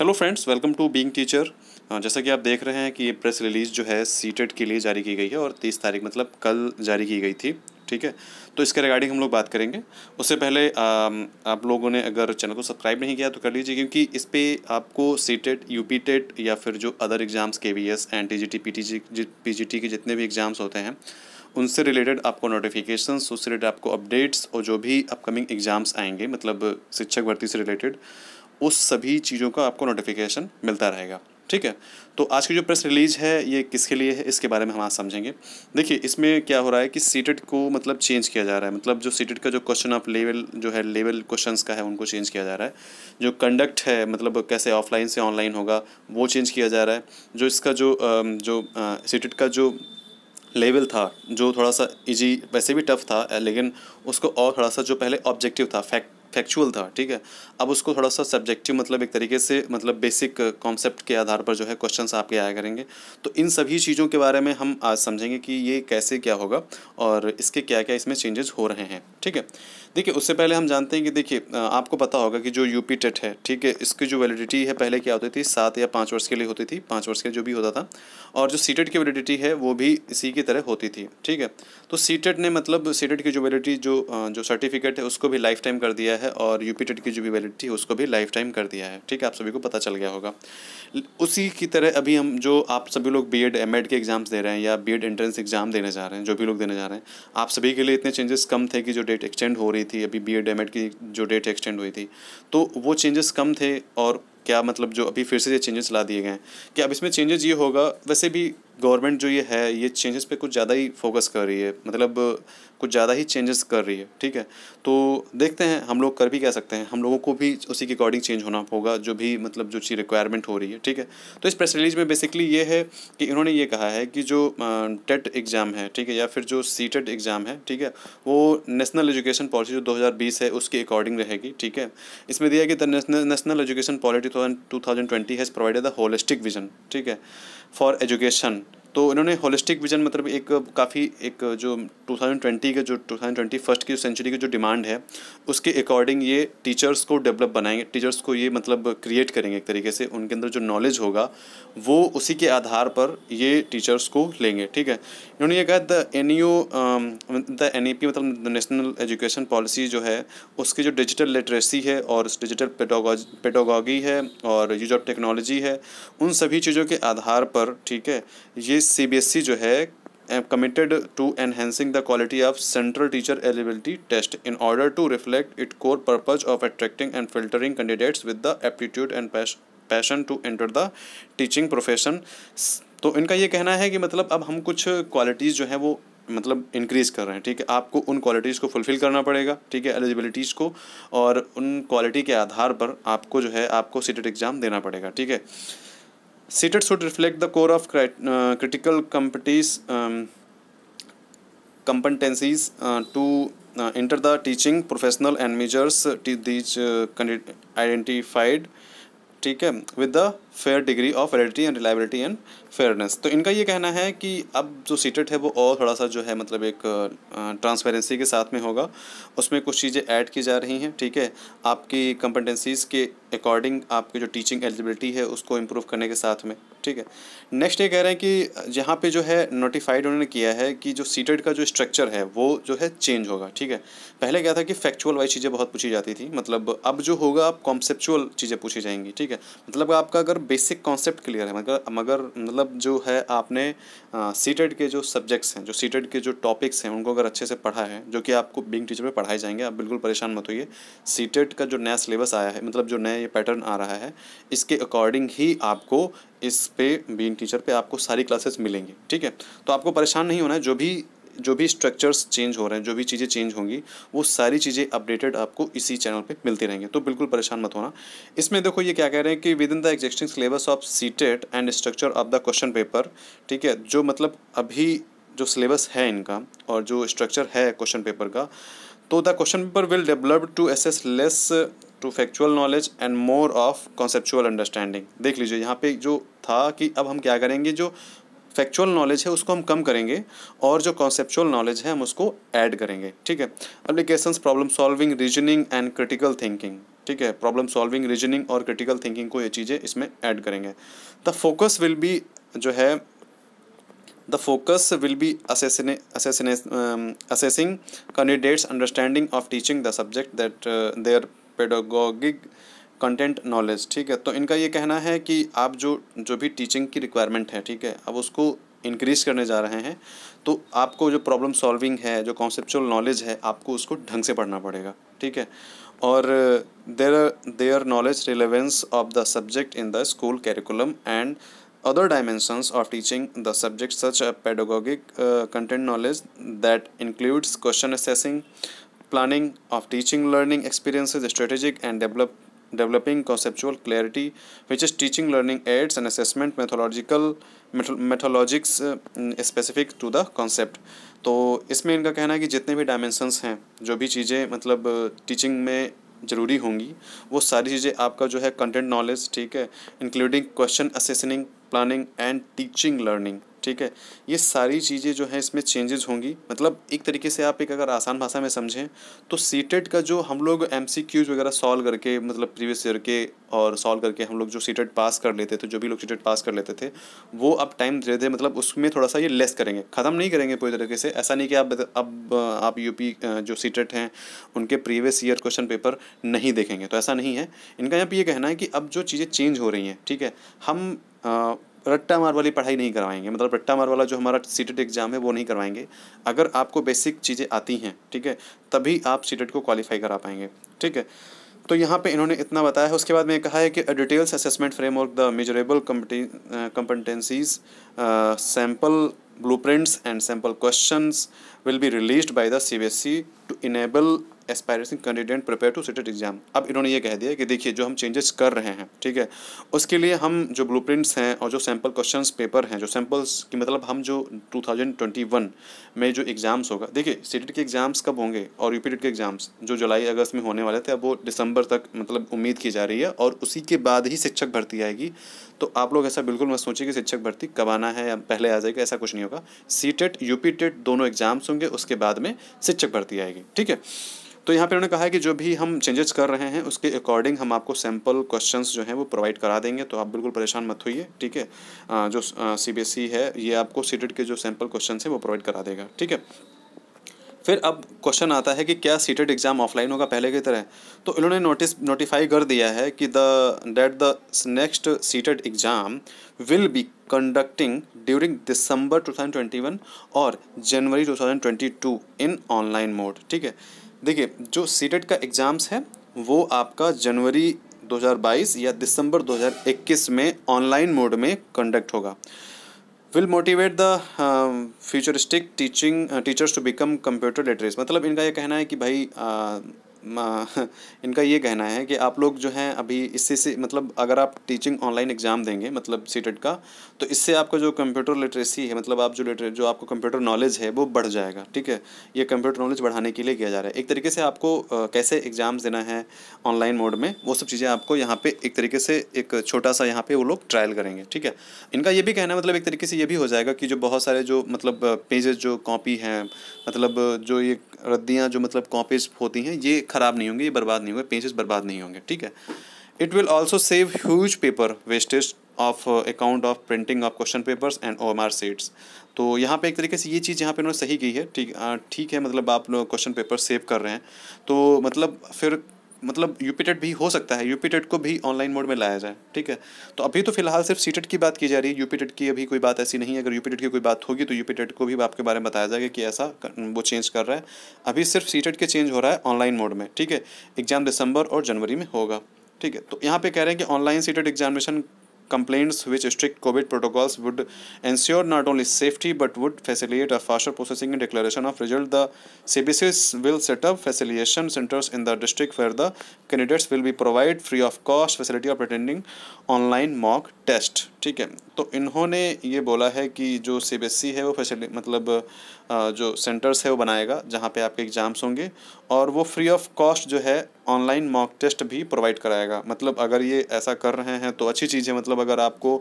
Hello friends welcome to being teacher जैसा कि आप देख रहे हैं कि ये प्रेस रिलीज़ जो है सीटेड के लिए जारी की गई है और तीस तारीख मतलब कल जारी की गई थी ठीक है तो इसके रिगार्डिंग हम लोग बात करेंगे उससे पहले आ, um, आप लोगों ने अगर चैनल को सब्सक्राइब नहीं किया तो कर लीजिए क्योंकि इस पर आपको सी टेट यू पी या फिर जो other exams K V S and T G T P T G P G T के जितने भी एग्ज़ाम्स होते हैं उनसे रिलेटेड आपको नोटिफिकेशन उससे रिलेटेड आपको अपडेट्स और जो भी अपकमिंग एग्ज़ाम्स आएंगे मतलब शिक्षक भर्ती से रिलेटेड उस सभी चीज़ों का आपको नोटिफिकेशन मिलता रहेगा ठीक है तो आज की जो प्रेस रिलीज है ये किसके लिए है इसके बारे में हम आज समझेंगे देखिए इसमें क्या हो रहा है कि सीटेट को मतलब चेंज किया जा रहा है मतलब जो सीटेट का जो क्वेश्चन ऑफ लेवल जो है लेवल क्वेश्चन का है उनको चेंज किया जा रहा है जो कंडक्ट है मतलब कैसे ऑफलाइन से ऑनलाइन होगा वो चेंज किया जा रहा है जो इसका जो जो सीटेट का जो लेवल था जो थोड़ा सा इजी वैसे भी टफ था लेकिन उसको और थोड़ा सा जो पहले ऑब्जेक्टिव था फैक्ट फैक्चुअल था ठीक है अब उसको थोड़ा सा सब्जेक्टिव मतलब एक तरीके से मतलब बेसिक कॉन्सेप्ट के आधार पर जो है क्वेश्चन आपके आया करेंगे तो इन सभी चीज़ों के बारे में हम आज समझेंगे कि ये कैसे क्या होगा और इसके क्या क्या इसमें चेंजेस हो रहे हैं ठीक है देखिए उससे पहले हम जानते हैं कि देखिए आपको पता होगा कि जो यू पी टेट है ठीक है इसकी जो वैलिडिटी है पहले क्या होती थी सात या पाँच वर्ष के लिए होती थी पाँच वर्ष के लिए जो भी होता था और जो सी टेट e की वैलिडिटी है वो भी इसी की तरह होती थी ठीक है तो सी टेट e ने मतलब सी टेट e की जो वैलिडिटी जो जो सर्टिफिकेट है उसको भी लाइफ टाइम कर दिया है और यूपी टेट की जो भी वैलिडिटी है उसको भी लाइफ टाइम कर दिया है ठीक है आप सभी को पता चल गया होगा उसी की तरह अभी हम जो आप सभी लोग बी एड एम एड के एग्ज़ाम्स दे रहे हैं या बी एड एंट्रेंस एग्ज़ाम देने जा रहे हैं जो भी लोग देने जा रहे हैं आप सभी के लिए इतने चेंजेस कम थे कि जो डेट एक्सटेंड हो रही थी अभी बी एड एम एड की जो डेट एक्सटेंड हुई थी तो वो चेंजेस कम थे और क्या मतलब जो अभी फिर से ये चेंजेस ला दिए गए हैं कि अब इसमें चेंजेस ये होगा वैसे भी गवर्नमेंट जो ये है ये चेंजेस पे कुछ ज़्यादा ही फोकस कर रही है मतलब कुछ ज़्यादा ही चेंजेस कर रही है ठीक है तो देखते हैं हम लोग कर भी कह सकते हैं हम लोगों को भी उसी के अकॉर्डिंग चेंज होना होगा जो भी मतलब जो चीज़ रिक्वायरमेंट हो रही है ठीक है तो इस प्रेस रिलीज में बेसिकली ये है कि इन्होंने ये कहा है कि जो टेट एग्ज़ाम है ठीक है या फिर जो सी एग्ज़ाम e है ठीक है वो नेशनल एजुकेशन पॉलिसी जो दो है उसके अकॉर्डिंग रहेगी ठीक है इसमें दिया कि the National Education Policy two thousand twenty has provided the holistic vision ठीक है फॉर एजुकेशन तो इन्होंने होलिस्टिक विजन मतलब एक काफ़ी एक जो 2020 के जो 2020 फर्स्ट की सेंचुरी की जो डिमांड है उसके अकॉर्डिंग ये टीचर्स को डेवलप बनाएंगे टीचर्स को ये मतलब क्रिएट करेंगे एक तरीके से उनके अंदर जो नॉलेज होगा वो उसी के आधार पर ये टीचर्स को लेंगे ठीक है इन्होंने ये कहा the new the N E P मतलब नेशनल एजुकेशन पॉलिसी जो है उसकी जो डिजिटल लिटरेसी है और डिजिटल पेडोगॉजी है और यूज ऑफ टेक्नोलॉजी है उन सभी चीज़ों के आधार पर ठीक है ये दिस सी e जो है committed to enhancing the quality of Central Teacher Eligibility Test in order to reflect it core purpose of attracting and filtering candidates with the aptitude and passion to enter the teaching profession तो इनका ये कहना है कि मतलब अब हम कुछ क्वालिटीज़ जो हैं वो मतलब इंक्रीज़ कर रहे हैं ठीक है आपको उन क्वालिटीज़ को फुलफ़िल करना पड़ेगा ठीक है एलिजिबिलिटीज़ को और उन क्वालिटी के आधार पर आपको जो है आपको सीटेट एग्ज़ाम देना पड़ेगा ठीक है Cited should reflect the core of crit uh, critical competencies, um, competencies uh, to uh, enter the teaching professional and measures uh, these uh, identified ठीक है with the fair degree of validity and reliability and fairness तो इनका ये कहना है कि अब जो सीटेट है वो और थोड़ा सा जो है मतलब एक ट्रांसपेरेंसी के साथ में होगा उसमें कुछ चीज़ें ऐड की जा रही हैं ठीक है आपकी कंपटेंसीज़ के अकॉर्डिंग आपकी जो टीचिंग एलिजिबिलिटी है उसको इम्प्रूव करने के साथ में ठीक है नेक्स्ट ये कह रहे हैं कि जहाँ पे जो है नोटिफाइड उन्होंने किया है कि जो सीटेड का जो स्ट्रक्चर है वो जो है चेंज होगा ठीक है पहले क्या था कि फैक्चुअल वाइज चीज़ें बहुत पूछी जाती थी मतलब अब जो होगा आप कॉन्सेपचुअल चीज़ें पूछी जाएंगी ठीक है मतलब आपका अगर बेसिक कॉन्सेप्ट क्लियर है मगर मगर मतलब जो है आपने सीटेड के जो सब्जेक्ट्स हैं जो सीटेड के जो टॉपिक्स हैं उनको अगर अच्छे से पढ़ा है जो कि आपको बिंग टीचर पे पढ़ाए जाएंगे आप बिल्कुल परेशान मत होइए सीटेड का जो नया सिलेबस आया है मतलब जो नया ये पैटर्न आ रहा है इसके अकॉर्डिंग ही आपको इस पे बीन टीचर पे आपको सारी क्लासेस मिलेंगी ठीक है तो आपको परेशान नहीं होना है जो भी जो भी स्ट्रक्चर्स चेंज हो रहे हैं जो भी चीज़ें चेंज होंगी वो सारी चीज़ें अपडेटेड आपको इसी चैनल पे मिलती रहेंगी तो बिल्कुल परेशान मत होना इसमें देखो ये क्या कह रहे हैं कि within the existing syllabus of CTET and structure of the question paper ठीक है जो मतलब अभी जो सिलेबस है इनका और जो स्ट्रक्चर है क्वेश्चन पेपर का तो the question paper will develop to assess less to factual knowledge and more of conceptual understanding देख लीजिए यहाँ पे जो था कि अब हम क्या करेंगे जो फैक्चुअल नॉलेज है उसको हम कम करेंगे और जो कॉन्सेप्चुअल नॉलेज है हम उसको ऐड करेंगे ठीक है applications problem solving reasoning and critical thinking ठीक है प्रॉब्लम सॉल्विंग रीजनिंग और क्रिटिकल थिंकिंग को ये चीज़ें इसमें ऐड करेंगे द फोकस विल बी जो है the focus will be assessing candidates understanding of teaching the subject that their pedagogic content knowledge ठीक है तो इनका ये कहना है कि आप जो जो भी टीचिंग की रिक्वायरमेंट है ठीक है अब उसको इंक्रीज करने जा रहे हैं तो आपको जो प्रॉब्लम सॉल्विंग है जो कॉन्सेपचुअल नॉलेज है आपको उसको ढंग से पढ़ना पड़ेगा ठीक है और there are they are knowledge relevance of the subject in the school curriculum and other dimensions of teaching the subject such pedagogic content knowledge that includes question assessing planning of teaching learning experiences strategic and develop developing conceptual clarity which is teaching learning aids and assessment methodological methodologics uh, specific to the concept तो इसमें इनका कहना है कि जितने भी dimensions हैं जो भी चीज़ें मतलब टीचिंग में ज़रूरी होंगी वो सारी चीज़ें आपका जो है कंटेंट नॉलेज ठीक है including question assessing planning and teaching learning ठीक है ये सारी चीज़ें जो हैं इसमें चेंजेस होंगी मतलब एक तरीके से आप एक अगर आसान भाषा में समझें तो सीटेट का जो हम लोग एम वगैरह सॉल्व करके मतलब प्रीवियस ईयर के और सॉल्व करके हम लोग जो सीटेट पास कर लेते थे जो भी लोग सीटेट पास कर लेते थे वो अब टाइम धीरे धीरे मतलब उसमें थोड़ा सा ये लेस करेंगे ख़त्म नहीं करेंगे पूरी तरीके से ऐसा नहीं कि आप अब आप यूपी जो सीटेट हैं उनके प्रीवियस ईयर क्वेश्चन पेपर नहीं देखेंगे तो ऐसा नहीं है इनका यहाँ पर ये कहना है कि अब जो चीज़ें चेंज हो रही हैं ठीक है हम रट्टा मार वाली पढ़ाई नहीं करवाएंगे मतलब रट्टा मार वाला जो हमारा सीटेट एग्ज़ाम है वो नहीं करवाएंगे अगर आपको बेसिक चीज़ें आती हैं ठीक है तभी आप सीटेट को क्वालिफाई करा पाएंगे ठीक है तो यहाँ पे इन्होंने इतना बताया है उसके बाद में कहा है कि details assessment framework the measurable competencies sample blue and sample question will be release by the C to enable aspiring candidate prepare to CTET exam अब इन्होंने ये कह दिया कि देखिए जो हम चेंजेस कर रहे हैं ठीक है उसके लिए हम जो ब्लू हैं और जो सैम्पल क्वेश्चन पेपर हैं जो सैम्पल्स की मतलब हम जो टू में जो एग्ज़ाम्स होगा देखिए सीटेट के एग्ज़ाम्स कब होंगे और यू के एग्ज़ाम्स जो जुलाई अगस्त में होने वाले थे अब वो दिसंबर तक मतलब उम्मीद की जा रही है और उसी के बाद ही शिक्षक भर्ती आएगी तो आप लोग ऐसा बिल्कुल मत सोचिए कि शिक्षक भर्ती कब आना है या पहले आ जाएगा ऐसा कुछ नहीं होगा सी टेट यूपी टेट दोनों एग्ज़ाम्स होंगे उसके बाद में शिक्षक भर्ती आएगी ठीक है तो यहाँ पे उन्होंने कहा है कि जो भी हम चेंजेस कर रहे हैं उसके अकॉर्डिंग हम आपको सैम्पल क्वेश्चन जो हैं वो प्रोवाइड करा देंगे तो आप बिल्कुल परेशान मत होइए ठीक है जो सी e है ये आपको सीटेड e के जो सैम्पल क्वेश्चन हैं वो प्रोवाइड करा देगा ठीक है फिर अब क्वेश्चन आता है कि क्या सीटेड एग्ज़ाम ऑफलाइन होगा पहले की तरह तो इन्होंने नोटिस नोटिफाई कर दिया है कि the date the next CTET exam will be conducting during December 2021 और जनवरी 2022 इन ऑनलाइन मोड ठीक है देखिए जो सीटेट e का एग्ज़ाम्स है वो आपका जनवरी 2022 या दिसंबर 2021 में ऑनलाइन मोड में कंडक्ट होगा will motivate the futuristic teaching teachers to become computer literate मतलब इनका ये कहना है कि भाई uh, इनका ये कहना है कि आप लोग जो हैं अभी इससे से मतलब अगर आप टीचिंग ऑनलाइन एग्ज़ाम देंगे मतलब सी e का तो इससे आपका जो कंप्यूटर लिटरेसी है मतलब आप जो लिटरे जो आपको कंप्यूटर नॉलेज है वो बढ़ जाएगा ठीक है ये कंप्यूटर नॉलेज बढ़ाने के लिए किया जा रहा है एक तरीके से आपको कैसे एग्ज़ाम्स देना है ऑनलाइन मोड में वो सब चीज़ें आपको यहाँ पर एक तरीके से एक छोटा सा यहाँ पर वो लोग ट्रायल करेंगे ठीक है इनका ये भी कहना मतलब एक तरीके से ये भी हो जाएगा कि जो बहुत सारे जो मतलब पेजेस जो कॉपी हैं मतलब जो ये रद्दियाँ जो मतलब कॉपीज होती हैं ये ख़राब नहीं होंगे ये बर्बाद नहीं होंगे पेजेस बर्बाद नहीं होंगे ठीक है it will also save huge paper wastage of account of printing of question papers and O M R sheets तो यहाँ पे एक तरीके से ये चीज़ यहाँ पे इन्होंने सही की है ठीक ठीक है मतलब आप लोग क्वेश्चन पेपर सेव कर रहे हैं तो मतलब फिर मतलब यूपीटेट भी हो सकता है यूपीटेट को भी ऑनलाइन मोड में लाया जाए ठीक है तो अभी तो फिलहाल सिर्फ सीटेट की बात की जा रही है यूपीटेट की अभी कोई बात ऐसी नहीं है अगर यूपीटेट की कोई बात होगी तो यूपीटेट को भी आपके बारे में बताया जाएगा कि ऐसा वो चेंज कर रहा है अभी सिर्फ सीटेट के चेंज हो रहा है ऑनलाइन मोड में ठीक है एग्ज़ाम दिसंबर और जनवरी में होगा ठीक है तो यहाँ पे कह रहे हैं कि online CTET examination complaints which strict COVID protocols would ensure not only safety but would facilitate a faster processing and declaration of result. The CBCs will set up facilitation centers in the district where the candidates will be provided free of cost facility of attending online mock test. ठीक है तो इन्होंने ये बोला है कि जो C B S है वो फैसिलिटी मतलब जो सेंटर्स है वो बनाएगा जहाँ पे आपके एग्ज़ाम्स होंगे और वो फ्री ऑफ कॉस्ट जो है ऑनलाइन मॉक टेस्ट भी प्रोवाइड कराएगा मतलब अगर ये ऐसा कर रहे हैं तो अच्छी चीज़ है मतलब अगर आपको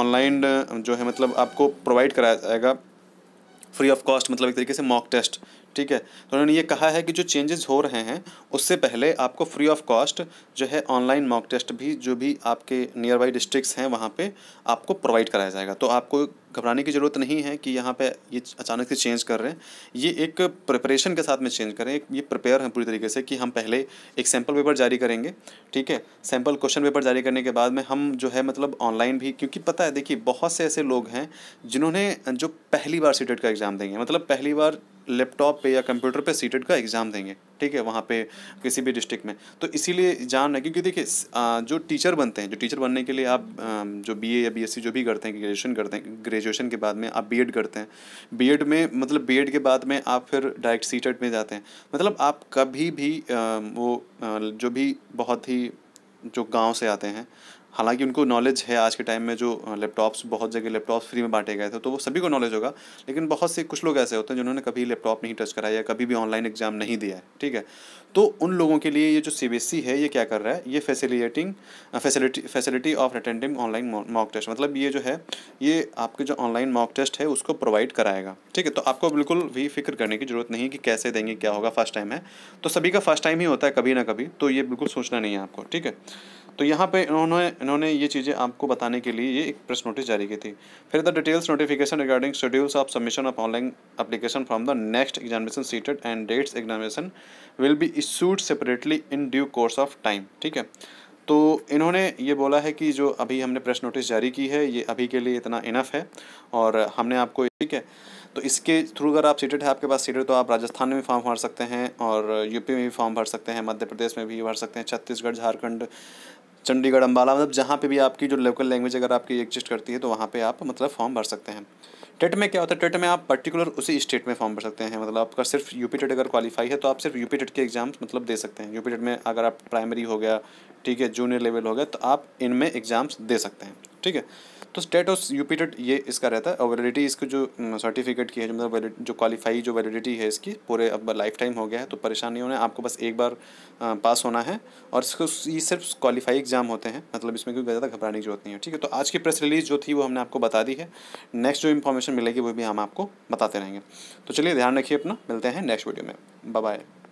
ऑनलाइन जो है मतलब आपको प्रोवाइड कराया जाएगा फ्री ऑफ कॉस्ट मतलब एक तरीके से मॉक टेस्ट ठीक है तो उन्होंने ये कहा है कि जो चेंजेस हो रहे हैं उससे पहले आपको फ्री ऑफ कॉस्ट जो है ऑनलाइन मॉक टेस्ट भी जो भी आपके नियर बाई डिस्ट्रिक्स हैं वहाँ पे आपको प्रोवाइड कराया जाएगा तो आपको घबराने की ज़रूरत नहीं है कि यहाँ पे ये अचानक से चेंज कर रहे हैं ये एक प्रिपरेशन के साथ में चेंज करें ये प्रिपेयर हैं पूरी तरीके से कि हम पहले एक सैम्पल पेपर जारी करेंगे ठीक है सैम्पल क्वेश्चन पेपर जारी करने के बाद में हम जो है मतलब ऑनलाइन भी क्योंकि पता है देखिए बहुत से ऐसे लोग हैं जिन्होंने जो पहली बार सीटेट e का एग्ज़ाम देंगे मतलब पहली बार लैपटॉप पे या कंप्यूटर पे सीटेड का एग्ज़ाम देंगे ठीक है वहाँ पे किसी भी डिस्ट्रिक्ट में तो इसीलिए रहे क्योंकि देखिए जो टीचर बनते हैं जो टीचर बनने के लिए आप जो बीए या बीएससी जो भी करते हैं ग्रेजुएशन करते हैं ग्रेजुएशन के बाद में आप बीएड करते हैं बीएड में मतलब बीएड के बाद में आप फिर डायरेक्ट सी में जाते हैं मतलब आप कभी भी वो जो भी बहुत ही जो गाँव से आते हैं हालांकि उनको नॉलेज है आज के टाइम में जो लैपटॉप्स बहुत जगह लैपटॉप्स फ्री में बांटे गए थे तो वो सभी को नॉलेज होगा लेकिन बहुत से कुछ लोग ऐसे होते हैं जिन्होंने कभी लैपटॉप नहीं टच कराया कभी भी ऑनलाइन एग्जाम नहीं दिया है ठीक है तो उन लोगों के लिए ये जो सी e है ये क्या कर रहा है ये facilitating facility facility of attending online mock test मतलब ये जो है ये आपके जो ऑनलाइन मॉक टेस्ट है उसको प्रोवाइड कराएगा ठीक है तो आपको बिल्कुल भी फिक्र करने की ज़रूरत नहीं कि कैसे देंगे क्या होगा फर्स्ट टाइम है तो सभी का फर्स्ट टाइम ही होता है कभी ना कभी तो ये बिल्कुल सोचना नहीं है आपको ठीक है तो यहाँ पे इन्होंने इन्होंने ये चीज़ें आपको बताने के लिए ये एक प्रेस नोटिस जारी की थी फिर the details notification regarding schedules of submission of online application from the next examination CTET and dates examination will be issued separately in due course of time ठीक है तो इन्होंने ये बोला है कि जो अभी हमने प्रेस नोटिस जारी की है ये अभी के लिए इतना इनफ है और हमने आपको ठीक है तो इसके थ्रू अगर आप सीटेड है आपके पास सीटेड तो आप राजस्थान में भी फॉर्म भर सकते हैं और यूपी में भी फॉर्म भर सकते हैं मध्य प्रदेश में भी भर सकते हैं छत्तीसगढ़ झारखंड चंडीगढ़ अम्बाला मतलब जहाँ पे भी आपकी जो लोकल लैंग्वेज अगर आपकी एग्जिस्ट करती है तो वहाँ पे आप मतलब फॉर्म भर सकते हैं टेट में क्या होता है टेट में आप पर्टिकुलर उसी स्टेट में फॉर्म भर सकते हैं मतलब आपका सिर्फ यूपी टेट अगर क्वालिफाई है तो आप सिर्फ यूपी टेट के एग्ज़ाम्स मतलब दे सकते हैं यूपी टेट में अगर आप प्राइमरी हो गया ठीक है जूनियर लेवल हो गया तो आप इनमें एग्ज़ाम्स दे सकते हैं ठीक है तो स्टेट स्टेटस यूपीटेड ये इसका रहता है और वैलिडिटी इसकी जो सर्टिफिकेट की है जो मतलब जो क्वालिफाई जो वैलिडिटी है इसकी पूरे अब लाइफ टाइम हो गया है तो परेशान नहीं होना है आपको बस एक बार पास होना है और इसको ये सिर्फ क्वालिफाई एग्जाम होते हैं मतलब इसमें कोई ज़्यादा घबराने की जरूरत नहीं है ठीक है तो आज की प्रेस रिलीज जो थी वो हमने आपको बता दी है नेक्स्ट जो इन्फॉर्मेशन मिलेगी वो भी हम आपको बताते रहेंगे तो चलिए ध्यान रखिए अपना मिलते हैं नेक्स्ट वीडियो में बाय